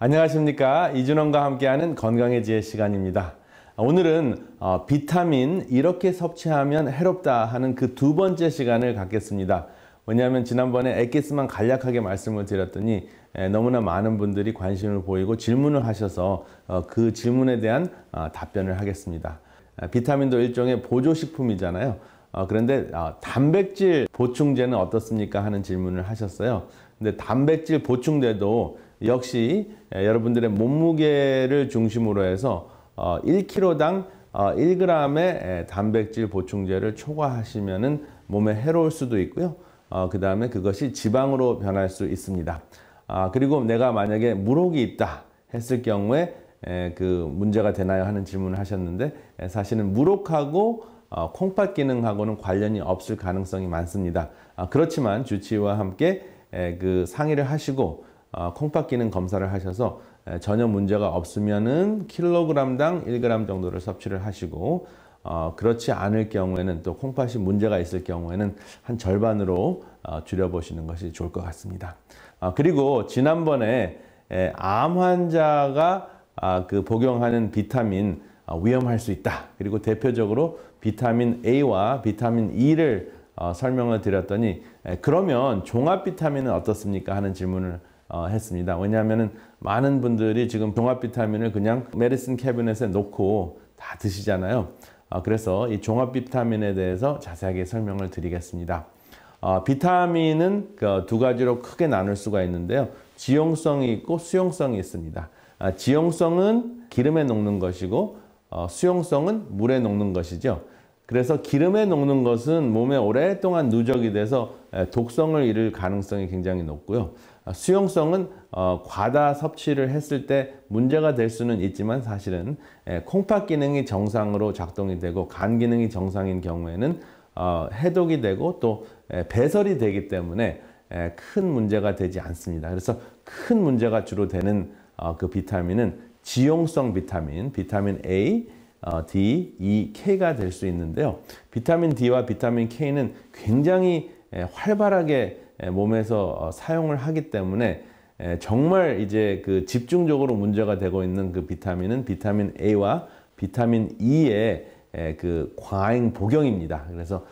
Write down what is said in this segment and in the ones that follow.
안녕하십니까 이준원과 함께하는 건강의 지혜 시간입니다. 아, 오늘은 어, 비타민 이렇게 섭취하면 해롭다 하는 그 두 번째 시간을 갖겠습니다. 왜냐하면 지난번에 액기스만 간략하게 말씀을 드렸더니 너무나 많은 분들이 관심을 보이고 질문을 하셔서 어, 그 질문에 대한 아, 답변을 하겠습니다. 아, 비타민도 일종의 보조식품이잖아요. 어, 그런데 단백질 보충제는 어떻습니까 하는 질문을 하셨어요. 근데 단백질 보충제도 역시 예, 여러분들의 몸무게를 중심으로 해서 1kg당 어, 1g의 어, 예, 단백질 보충제를 초과하시면 몸에 해로울 수도 있고요. 어, 그 다음에 그것이 지방으로 변할 수 있습니다. 아, 그리고 내가 만약에 물혹이 있다 했을 경우에 예, 그 문제가 되나요? 하는 질문을 하셨는데 사실은 물혹하고 콩팥 기능하고는 관련이 없을 가능성이 많습니다. 아, 그렇지만 주치의와 함께 그 상의를 하시고 어, 콩팥 기능 검사를 하셔서 전혀 문제가 없으면은 킬로그램당 1g 정도를 섭취를 하시고 어, 그렇지 않을 경우에는 또 콩팥이 문제가 있을 경우에는 한 절반으로 어, 줄여보시는 것이 좋을 것 같습니다. 어, 그리고 지난번에 에, 암 환자가 아, 그 복용하는 비타민 아, 위험할 수 있다. 그리고 대표적으로 비타민 A와 비타민 E를 어, 설명을 드렸더니 에, 그러면 종합 비타민은 어떻습니까? 하는 질문을 어, 했습니다. 왜냐하면 많은 분들이 지금 종합 비타민을 그냥 메디슨 캐비넷에 놓고 다 드시잖아요. 어, 그래서 이 종합 비타민에 대해서 자세하게 설명을 드리겠습니다. 어, 비타민은 그 두 가지로 크게 나눌 수가 있는데요. 지용성이 있고 수용성이 있습니다. 아, 지용성은 기름에 녹는 것이고 어, 수용성은 물에 녹는 것이죠. 그래서 기름에 녹는 것은 몸에 오랫동안 누적이 돼서 독성을 잃을 가능성이 굉장히 높고요. 아, 수용성은 어, 과다 섭취를 했을 때 문제가 될 수는 있지만 사실은 에, 예, 콩팥 기능이 정상으로 작동이 되고 간 기능이 정상인 경우에는 어, 해독이 되고 또 에, 예, 배설이 되기 때문에 에, 예, 큰 문제가 되지 않습니다. 그래서 큰 문제가 주로 되는 어, 그 비타민은 지용성 비타민, 비타민 A, 어, D, E, K가 될 수 있는데요. 비타민 D와 비타민 K는 굉장히 활발하게 몸에서 어, 사용을 하기 때문에 정말 이제 그 집중적으로 문제가 되고 있는 그 비타민은 비타민 A와 비타민 E의 그 과잉 복용입니다. 그래서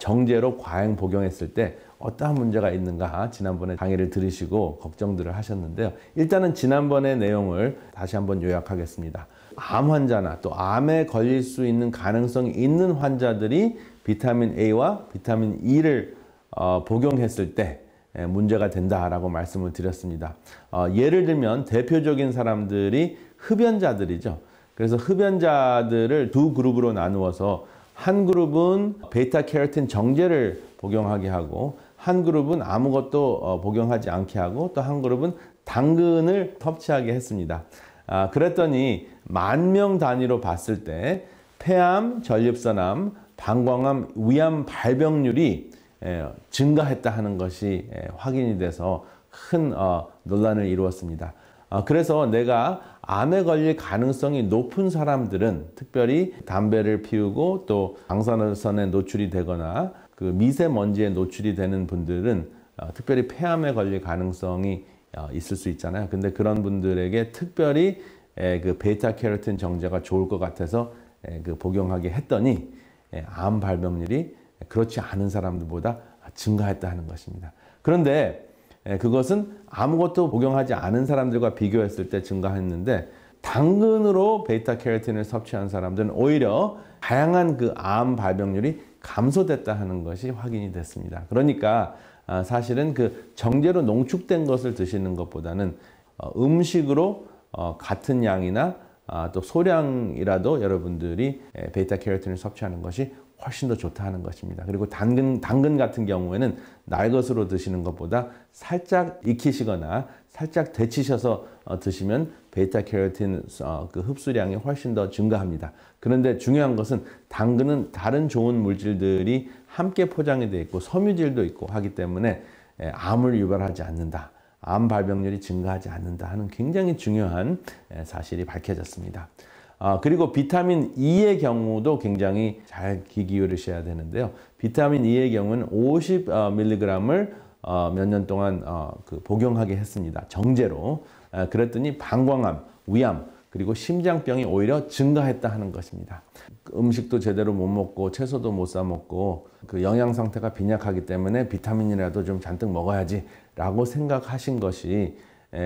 정제로 과잉 복용했을 때 어떠한 문제가 있는가 지난번에 강의를 들으시고 걱정들을 하셨는데요. 일단은 지난번의 내용을 다시 한번 요약하겠습니다. 암 환자나 또 암에 걸릴 수 있는 가능성이 있는 환자들이 비타민 A와 비타민 E를 어, 복용했을 때 예, 문제가 된다라고 말씀을 드렸습니다. 어, 예를 들면 대표적인 사람들이 흡연자들이죠. 그래서 흡연자들을 두 그룹으로 나누어서 한 그룹은 베타 캐로틴 정제를 복용하게 하고 한 그룹은 아무것도 어, 복용하지 않게 하고 또 한 그룹은 당근을 섭취하게 했습니다. 아, 그랬더니 만 명 단위로 봤을 때 폐암, 전립선암, 방광암, 위암 발병률이 예, 증가했다 하는 것이 예, 확인이 돼서 큰 어, 논란을 이루었습니다. 아, 그래서 내가 암에 걸릴 가능성이 높은 사람들은 특별히 담배를 피우고 또 방사선에 노출이 되거나 그 미세먼지에 노출이 되는 분들은 어, 특별히 폐암에 걸릴 가능성이 어, 있을 수 있잖아요. 근데 그런 분들에게 특별히 예, 그 베타 케로틴 정제가 좋을 것 같아서 그 복용하게 했더니 암 발병률이 그렇지 않은 사람들보다 증가했다 하는 것입니다. 그런데 예, 그것은 아무것도 복용하지 않은 사람들과 비교했을 때 증가했는데 당근으로 베이타 캐로틴을 섭취한 사람들은 오히려 다양한 그 암 발병률이 감소됐다 하는 것이 확인이 됐습니다. 그러니까 아, 사실은 그 정제로 농축된 것을 드시는 것보다는 어, 음식으로 어, 같은 양이나 아, 또 소량이라도 여러분들이 예, 베이타 캐로틴을 섭취하는 것이 훨씬 더 좋다 하는 것입니다. 그리고 당근, 당근 같은 경우에는 날것으로 드시는 것보다 살짝 익히시거나 살짝 데치셔서 어, 드시면 베타 캐로틴 어, 그 흡수량이 훨씬 더 증가합니다. 그런데 중요한 것은 당근은 다른 좋은 물질들이 함께 포장이 되어 있고 섬유질도 있고 하기 때문에 예, 암을 유발하지 않는다. 암 발병률이 증가하지 않는다 하는 굉장히 중요한 예, 사실이 밝혀졌습니다. 아, 그리고 비타민 E의 경우도 굉장히 잘귀 기울이셔야 되는데요. 비타민 E의 경우는 50mg을 어, 어 몇년 동안 어, 그 복용하게 했습니다. 정제로. 아, 그랬더니 방광암, 위암, 그리고 심장병이 오히려 증가했다 하는 것입니다. 음식도 제대로 못 먹고 채소도 못 사 먹고 그 영양 상태가 빈약하기 때문에 비타민이라도 좀 잔뜩 먹어야지 라고 생각하신 것이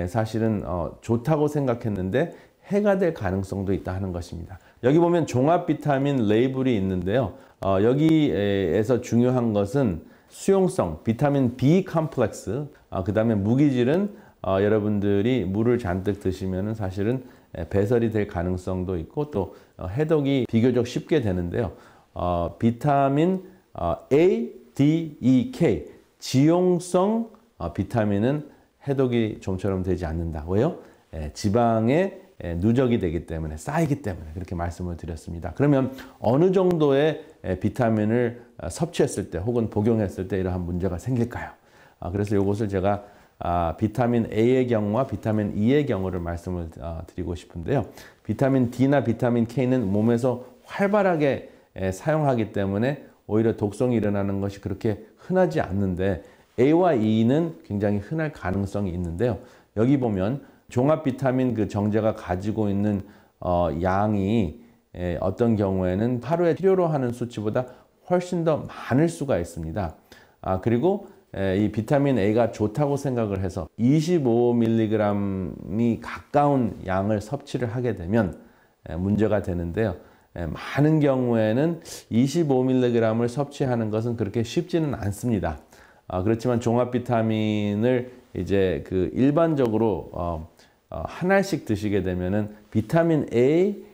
사실은 어, 좋다고 생각했는데 해가 될 가능성도 있다 하는 것입니다. 여기 보면 종합 비타민 레이블이 있는데요. 어, 여기에서 중요한 것은 수용성, 비타민 B 컴플렉스, 어, 그 다음에 무기질은 어, 여러분들이 물을 잔뜩 드시면 사실은 배설이 될 가능성도 있고 또 어, 해독이 비교적 쉽게 되는데요. 어, 비타민 어, A, D, E, K, 지용성 비타민은 해독이 좀처럼 되지 않는다. 왜요? 예, 지방의 예, 누적이 되기 때문에 쌓이기 때문에 그렇게 말씀을 드렸습니다. 그러면 어느 정도의 예, 비타민을 어, 섭취했을 때 혹은 복용했을 때 이러한 문제가 생길까요? 아, 그래서 이것을 제가 아, 비타민 A의 경우와 비타민 E의 경우를 말씀을 어, 드리고 싶은데요. 비타민 D나 비타민 K는 몸에서 활발하게 예, 사용하기 때문에 오히려 독성이 일어나는 것이 그렇게 흔하지 않는데 A와 E는 굉장히 흔할 가능성이 있는데요. 여기 보면 종합 비타민 그 정제가 가지고 있는 어, 양이 에, 예, 어떤 경우에는 하루에 필요로 하는 수치보다 훨씬 더 많을 수가 있습니다. 아, 그리고 에, 예, 이 비타민 A가 좋다고 생각을 해서 25mg이 가까운 양을 섭취를 하게 되면 에, 예, 문제가 되는데요. 많은 경우에는 25mg을 섭취하는 것은 그렇게 쉽지는 않습니다. 아, 그렇지만 종합 비타민을 이제 그 일반적으로 어, 어, 하나씩 드시게 되면은 비타민 A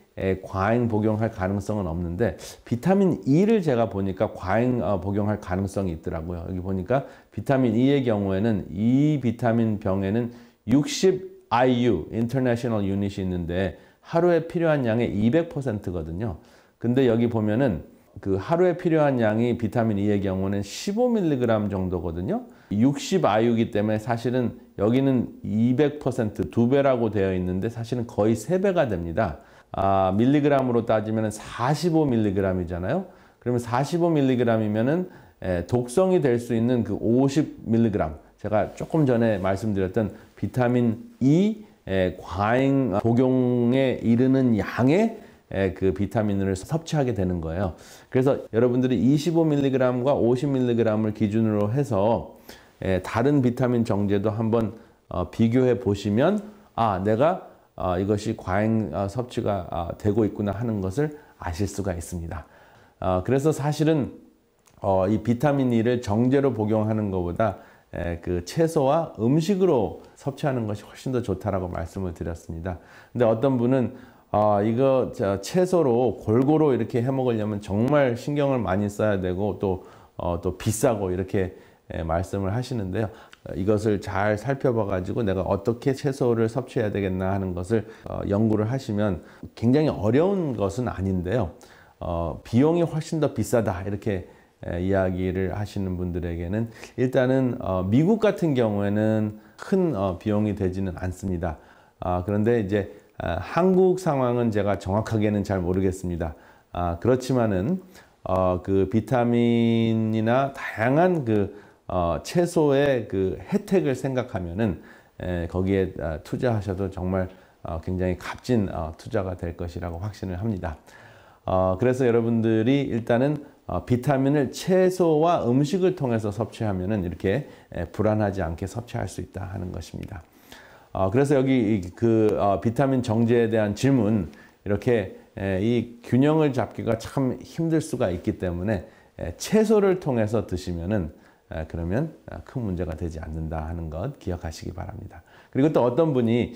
과잉 복용할 가능성은 없는데 비타민 E를 제가 보니까 과잉 어, 복용할 가능성이 있더라고요. 여기 보니까 비타민 E의 경우에는 E 비타민 병에는 60 IU (International Unit이) 있는데 하루에 필요한 양의 200%거든요. 근데 여기 보면은 그 하루에 필요한 양이 비타민 E의 경우는 15mg 정도거든요. 6 0아유이기 때문에 사실은 여기는 200%두 배라고 되어 있는데 사실은 거의 세 배가 됩니다. 아, 밀리그램으로 따지면 45mg이잖아요. 그러면 45mg이면은 에, 독성이 될 수 있는 그 50mg 제가 조금 전에 말씀드렸던 비타민 E 과잉 아, 복용에 이르는 양의 그 비타민을 섭취하게 되는 거예요. 그래서 여러분들이 25mg과 50mg을 기준으로 해서 다른 비타민 정제도 한번 어, 비교해 보시면 아 내가 어, 이것이 과잉 어, 섭취가 아, 되고 있구나 하는 것을 아실 수가 있습니다. 그래서 사실은 이 비타민 E를 정제로 복용하는 것보다 그 채소와 음식으로 섭취하는 것이 훨씬 더 좋다라고 말씀을 드렸습니다. 근데 어떤 분은 아 이거 채소로 골고루 이렇게 해 먹으려면 정말 신경을 많이 써야 되고 또또 어, 또 비싸고 이렇게 예, 말씀을 하시는데요. 이것을 잘 살펴봐 가지고 내가 어떻게 채소를 섭취해야 되겠나 하는 것을 어, 연구를 하시면 굉장히 어려운 것은 아닌데요. 어, 비용이 훨씬 더 비싸다 이렇게 예, 이야기를 하시는 분들에게는 일단은 어, 미국 같은 경우에는 큰 어, 비용이 되지는 않습니다. 아, 그런데 이제 아, 한국 상황은 제가 정확하게는 잘 모르겠습니다. 아, 그렇지만은 어, 그 비타민이나 다양한 그 어, 채소의 그 혜택을 생각하면은 에, 거기에 아, 투자하셔도 정말 어, 굉장히 값진 어, 투자가 될 것이라고 확신을 합니다. 어, 그래서 여러분들이 일단은 어, 비타민을 채소와 음식을 통해서 섭취하면은 이렇게 에, 불안하지 않게 섭취할 수 있다 하는 것입니다. 어, 그래서 여기 그 어, 비타민 정제에 대한 질문 이렇게 에, 이 균형을 잡기가 참 힘들 수가 있기 때문에 에, 채소를 통해서 드시면은 에, 그러면 아, 큰 문제가 되지 않는다 하는 것 기억하시기 바랍니다. 그리고 또 어떤 분이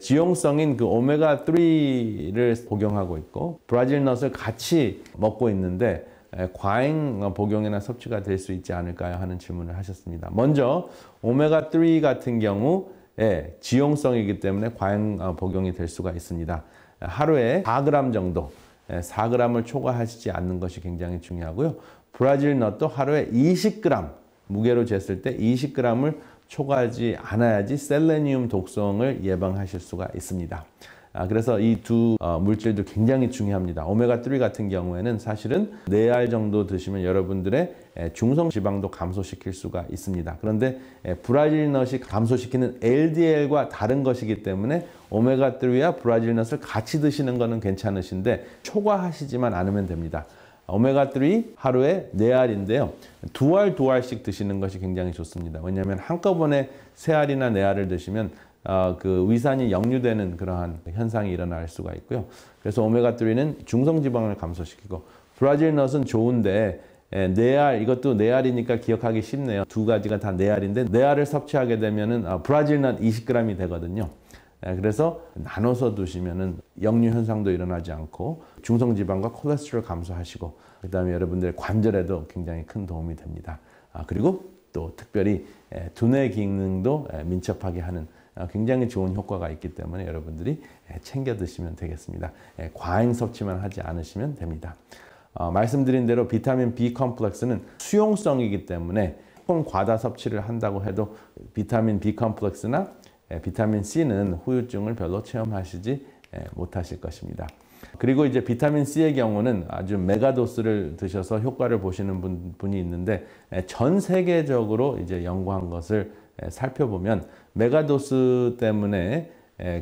지용성인 그 오메가 3를 복용하고 있고 브라질 넛을 같이 먹고 있는데 과잉 복용이나 섭취가 될 수 있지 않을까요 하는 질문을 하셨습니다. 먼저 오메가 3 같은 경우 예, 지용성이기 때문에 과잉 어, 복용이 될 수가 있습니다. 하루에 4g 정도, 4g을 예, 초과하시지 않는 것이 굉장히 중요하고요. 브라질 넛도 하루에 20g, 무게로 쟀을 때 20g을 초과하지 않아야지 셀레니 독성을 예방하실 수가 있습니다. 아, 그래서 이두 어, 물질도 굉장히 중요합니다. 오메가3 같은 경우에는 사실은 4알 정도 드시면 여러분들의 중성 지방도 감소시킬 수가 있습니다. 그런데 브라질넛이 감소시키는 LDL과 다른 것이기 때문에 오메가3와 브라질넛을 같이 드시는 것은 괜찮으신데 초과하시지만 않으면 됩니다. 오메가3 하루에 4알인데요. 두 알, 두 알씩 드시는 것이 굉장히 좋습니다. 왜냐하면 한꺼번에 세 알이나 네 알을 드시면 아, 그 위산이 역류되는 그러한 현상이 일어날 수가 있고요. 그래서 오메가3는 중성지방을 감소시키고 브라질 넛은 좋은데 예, 네알 이것도 네알이니까 기억하기 쉽네요. 두 가지가 다 네알인데 네알을 섭취하게 되면은 아, 브라질 넛 20g이 되거든요. 예, 그래서 나눠서 드시면은 역류 현상도 일어나지 않고 중성지방과 콜레스테롤 감소하시고 그다음에 여러분들의 관절에도 굉장히 큰 도움이 됩니다. 아, 그리고 또 특별히 예, 두뇌 기능도 예, 민첩하게 하는 어, 굉장히 좋은 효과가 있기 때문에 여러분들이 예, 챙겨 드시면 되겠습니다. 예, 과잉 섭취만 하지 않으시면 됩니다. 어, 말씀드린 대로 비타민 B 컴플렉스는 수용성이기 때문에 조금 과다 섭취를 한다고 해도 비타민 B 컴플렉스나 예, 비타민 C는 후유증을 별로 체험하시지 못하실 것입니다. 그리고 이제 비타민 C의 경우는 아주 메가도스를 드셔서 효과를 보시는 분, 분이 있는데 전 세계적으로 이제 연구한 것을 살펴보면 메가도스 때문에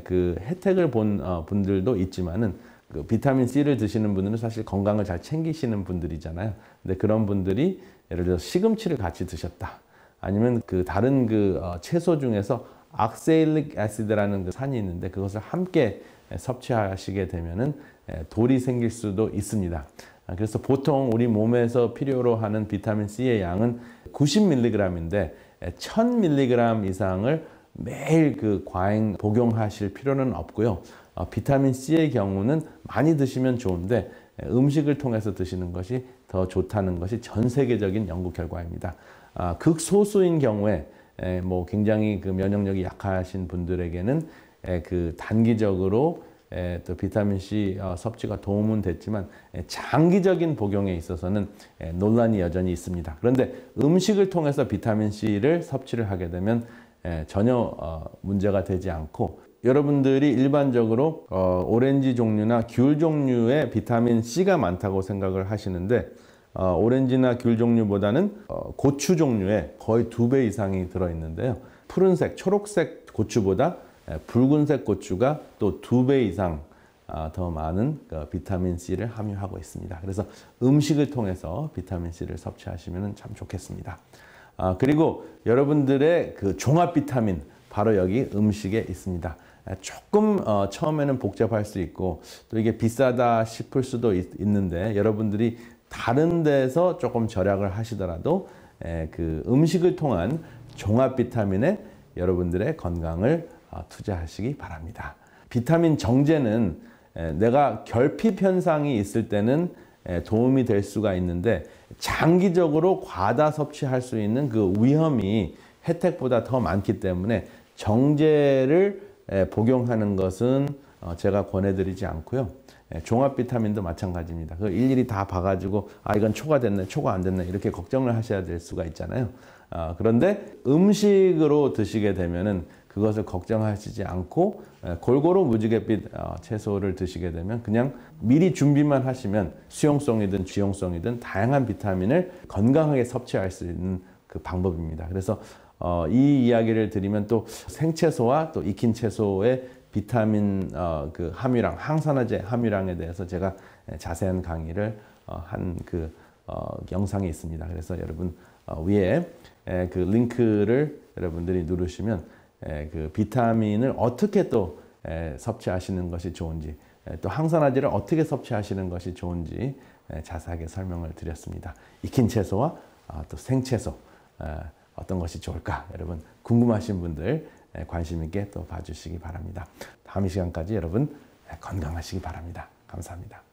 그 혜택을 본 어, 분들도 있지만은 그 비타민 C를 드시는 분들은 사실 건강을 잘 챙기시는 분들이잖아요. 근데 그런 분들이 예를 들어 시금치를 같이 드셨다. 아니면 그 다른 그 어, 채소 중에서 악세일릭 애시드라는 그 산이 있는데 그것을 함께 섭취하시게 되면은 돌이 생길 수도 있습니다. 아, 그래서 보통 우리 몸에서 필요로 하는 비타민 C의 양은 90mg인데 1000mg 이상을 매일 그 과잉 복용하실 필요는 없고요. 어, 비타민 C의 경우는 많이 드시면 좋은데 음식을 통해서 드시는 것이 더 좋다는 것이 전 세계적인 연구 결과입니다. 아, 극소수인 경우에 에, 뭐 굉장히 그 면역력이 약하신 분들에게는 에, 그 단기적으로 또 비타민 C 어, 섭취가 도움은 됐지만 장기적인 복용에 있어서는 논란이 여전히 있습니다. 그런데 음식을 통해서 비타민 C를 섭취를 하게 되면 전혀 어, 문제가 되지 않고 여러분들이 일반적으로 어, 오렌지 종류나 귤 종류의 비타민 C가 많다고 생각을 하시는데 오렌지나 귤 종류보다는 고추 종류에 거의 두 배 이상이 들어있는데요. 푸른색, 초록색 고추보다 붉은색 고추가 또 두 배 이상 아, 더 많은 그 비타민 C를 함유하고 있습니다. 그래서 음식을 통해서 비타민 C를 섭취하시면 참 좋겠습니다. 아, 그리고 여러분들의 그 종합 비타민 바로 여기 음식에 있습니다. 조금 어, 처음에는 복잡할 수 있고 또 이게 비싸다 싶을 수도 있는데 여러분들이 다른 데서 조금 절약을 하시더라도 그 음식을 통한 종합 비타민에 여러분들의 건강을 아, 투자하시기 바랍니다. 비타민 정제는 내가 결핍 현상이 있을 때는 도움이 될 수가 있는데 장기적으로 과다 섭취할 수 있는 그 위험이 혜택보다 더 많기 때문에 정제를 복용하는 것은 어, 제가 권해드리지 않고요. 종합 비타민도 마찬가지입니다. 그 일일이 다 봐가지고 아 이건 초과됐네, 초과 안 됐네 이렇게 걱정을 하셔야 될 수가 있잖아요. 어, 그런데 음식으로 드시게 되면은 그것을 걱정하시지 않고 예, 골고루 무지갯빛 어, 채소를 드시게 되면 그냥 미리 준비만 하시면 수용성이든 지용성이든 다양한 비타민을 건강하게 섭취할 수 있는 그 방법입니다. 그래서 어, 이 이야기를 드리면 또 생채소와 또 익힌 채소의 비타민 어, 그 함유량, 항산화제 함유량에 대해서 제가 예, 자세한 강의를 어, 한그 어, 영상이 있습니다. 그래서 여러분 어, 위에 에, 그 링크를 여러분들이 누르시면 에, 그 비타민을 어떻게 또 에, 섭취하시는 것이 좋은지 또 항산화제를 어떻게 섭취하시는 것이 좋은지 자세하게 설명을 드렸습니다. 익힌 채소와 아, 또 생채소 어떤 것이 좋을까 여러분 궁금하신 분들 관심 있게 또 봐주시기 바랍니다. 다음 시간까지 여러분 건강하시기 바랍니다. 감사합니다.